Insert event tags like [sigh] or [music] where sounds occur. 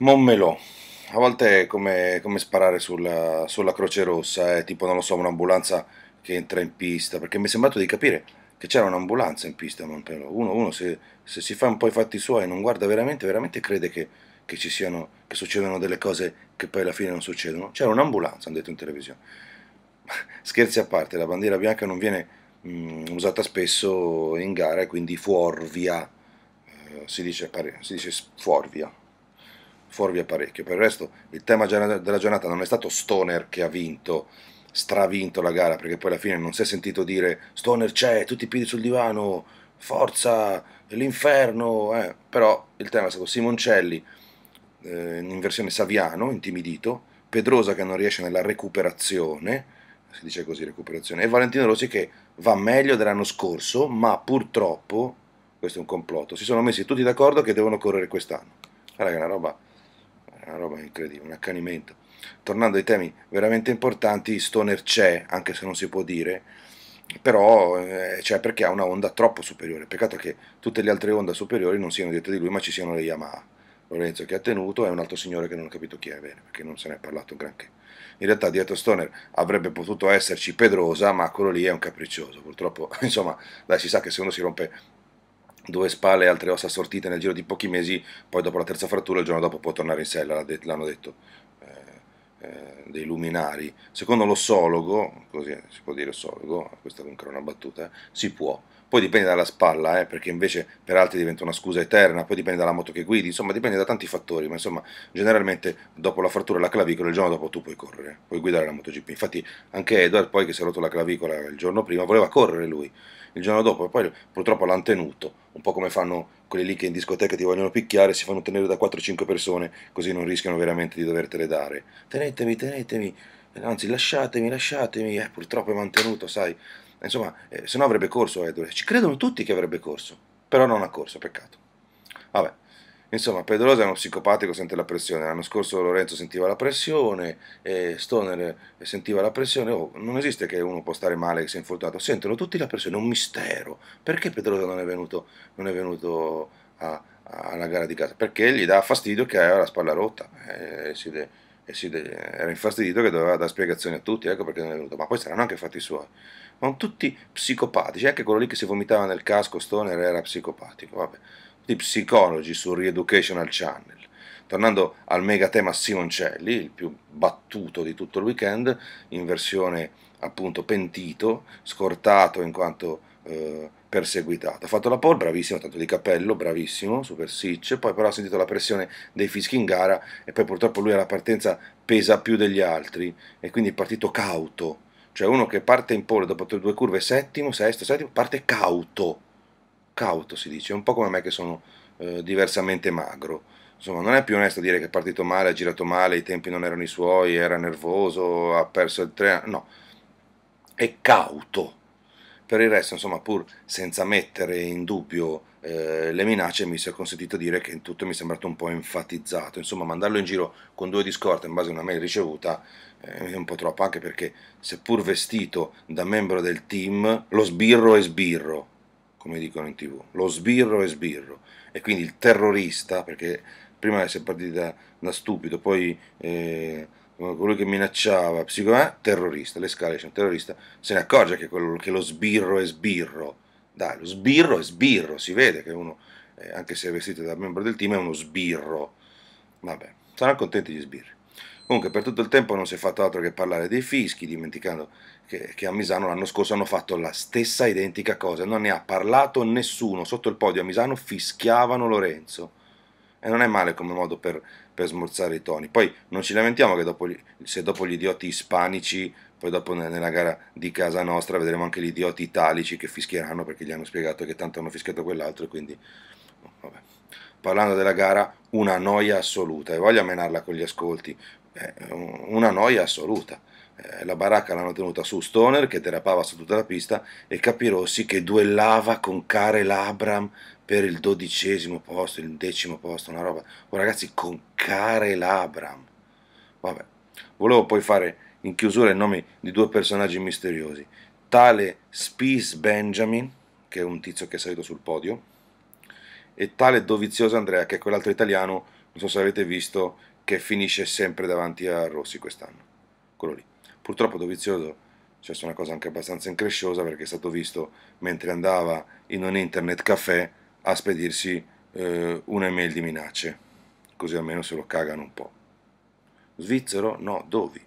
Mommelò. A volte è come, come sparare sulla, sulla, Croce Rossa, è eh? tipo, non lo so, un'ambulanza che entra in pista, perché mi è sembrato di capire che c'era un'ambulanza in pista a Montpello. Uno, uno se, se, si fa un po' i fatti suoi, e non guarda veramente, veramente crede che, che ci siano, che succedano delle cose che poi alla fine non succedono. C'era un'ambulanza, hanno detto in televisione. [laughs] Scherzi a parte, la bandiera bianca non viene mh, mm, usata spesso in gara e quindi fuorvia, eh, si, dice, si dice fuorvia, fuorvia parecchio. Per il resto il tema della giornata non è stato Stoner che ha vinto, stravinto la gara, perché poi alla fine non si è sentito dire Stoner c'è, tutti i piedi sul divano, forza, l'inferno, eh. però il tema è stato Simoncelli eh, in versione Saviano, intimidito, Pedrosa che non riesce nella recuperazione, si dice così recuperazione, e Valentino Rossi che va meglio dell'anno scorso, ma purtroppo, questo è un complotto, si sono messi tutti d'accordo che devono correre quest'anno. Raga, è una roba una roba incredibile, un accanimento. Tornando ai temi veramente importanti, Stoner c'è, anche se non si può dire, però eh, cioè perché ha una onda troppo superiore. Peccato che tutte le altre onde superiori non siano dietro di lui, ma ci siano le Yamaha. Lorenzo che ha tenuto è un altro signore che non ho capito chi è, bene, perché non se ne è parlato granché. In realtà dietro Stoner avrebbe potuto esserci Pedrosa, ma quello lì è un capriccioso. Purtroppo, [laughs] insomma, dai, si sa che se uno si rompe due spalle e altre ossa sortite nel giro di pochi mesi, poi dopo la terza frattura il giorno dopo può tornare in sella, l'hanno detto eh, eh, dei luminari. Secondo l'ossologo, così si può dire ossologo, questa comunque era una battuta, eh, si può. Poi dipende dalla spalla, eh, perché invece per altri diventa una scusa eterna, poi dipende dalla moto che guidi, insomma dipende da tanti fattori, ma insomma generalmente dopo la frattura della clavicola il giorno dopo tu puoi correre, puoi guidare la MotoGP. Infatti anche Edward poi che si è rotto la clavicola il giorno prima voleva correre lui, il giorno dopo poi purtroppo l'hanno tenuto, un po' come fanno quelli lì che in discoteca ti vogliono picchiare, si fanno tenere da 4-5 persone, così non rischiano veramente di dovertele dare. Tenetemi, tenetemi, anzi lasciatemi, lasciatemi, eh, purtroppo è mantenuto, sai. Insomma, eh, se no avrebbe corso Edward. Ci credono tutti che avrebbe corso, però non ha corso, peccato. Vabbè. Insomma, Pedrosa è uno psicopatico, sente la pressione. L'anno scorso Lorenzo sentiva la pressione, eh, Stoner sentiva la pressione. Oh, non esiste che uno può stare male, che si è infortunato. Sentono tutti la pressione, è un mistero. Perché Pedrosa non è venuto, non è venuto a, a, alla gara di casa? Perché gli dà fastidio che aveva la spalla rotta. Eh, de, eh, de, era infastidito che doveva dare spiegazioni a tutti, ecco perché non è venuto. Ma poi saranno anche fatti suoi. Sono tutti psicopatici. Anche quello lì che si vomitava nel casco, Stoner, era psicopatico. Vabbè di psicologi su Reeducational Channel. Tornando al megatema Simoncelli, il più battuto di tutto il weekend, in versione appunto pentito, scortato in quanto eh, perseguitato. Ha fatto la pole, bravissimo, tanto di cappello, bravissimo, super sitch, poi però ha sentito la pressione dei fischi in gara e poi purtroppo lui alla partenza pesa più degli altri e quindi è partito cauto, cioè uno che parte in pole dopo tre, due curve settimo, sesto, settimo, parte cauto cauto, si dice, un po' come me che sono eh, diversamente magro. Insomma, non è più onesto dire che è partito male, ha girato male, i tempi non erano i suoi, era nervoso, ha perso il treno, no. È cauto. Per il resto, insomma, pur senza mettere in dubbio eh, le minacce, mi si è consentito dire che in tutto mi è sembrato un po' enfatizzato. Insomma, mandarlo in giro con due di in base a una mail ricevuta eh, è un po' troppo, anche perché, seppur vestito da membro del team, lo sbirro è sbirro come dicono in tv, lo sbirro è sbirro e quindi il terrorista, perché prima si è partito da, da stupido, poi eh, colui che minacciava, psico, psicoma, eh, terrorista, l'escalation, terrorista, se ne accorge che, quello, che, lo sbirro è sbirro, dai, lo sbirro è sbirro, si vede che uno, eh, anche se è vestito da membro del team, è uno sbirro, vabbè, saranno contenti gli sbirri. Comunque per tutto il tempo non si è fatto altro che parlare dei fischi, dimenticando che, che a Misano l'anno scorso hanno fatto la stessa identica cosa, non ne ha parlato nessuno, sotto il podio a Misano fischiavano Lorenzo. E non è male come modo per, per smorzare i toni. Poi non ci lamentiamo che dopo gli, se dopo gli idioti ispanici, poi dopo nella gara di casa nostra vedremo anche gli idioti italici che fischieranno perché gli hanno spiegato che tanto hanno fischiato quell'altro e quindi... Vabbè parlando della gara, una noia assoluta e voglio menarla con gli ascolti, eh, una noia assoluta. Eh, la baracca l'hanno tenuta su Stoner che derapava su tutta la pista e Capirossi che duellava con Karel Abram per il dodicesimo posto, il decimo posto, una roba. Oh, ragazzi, con Karel Abram. Vabbè, volevo poi fare in chiusura i nomi di due personaggi misteriosi. Tale Spies Benjamin, che è un tizio che è salito sul podio, e tale dovizioso Andrea che è quell'altro italiano, non so se avete visto, che finisce sempre davanti a Rossi quest'anno. Quello lì. Purtroppo dovizioso è cioè, una cosa anche abbastanza incresciosa perché è stato visto mentre andava in un internet caffè a spedirsi eh, un'email di minacce. Così almeno se lo cagano un po'. Svizzero? No, Dovi.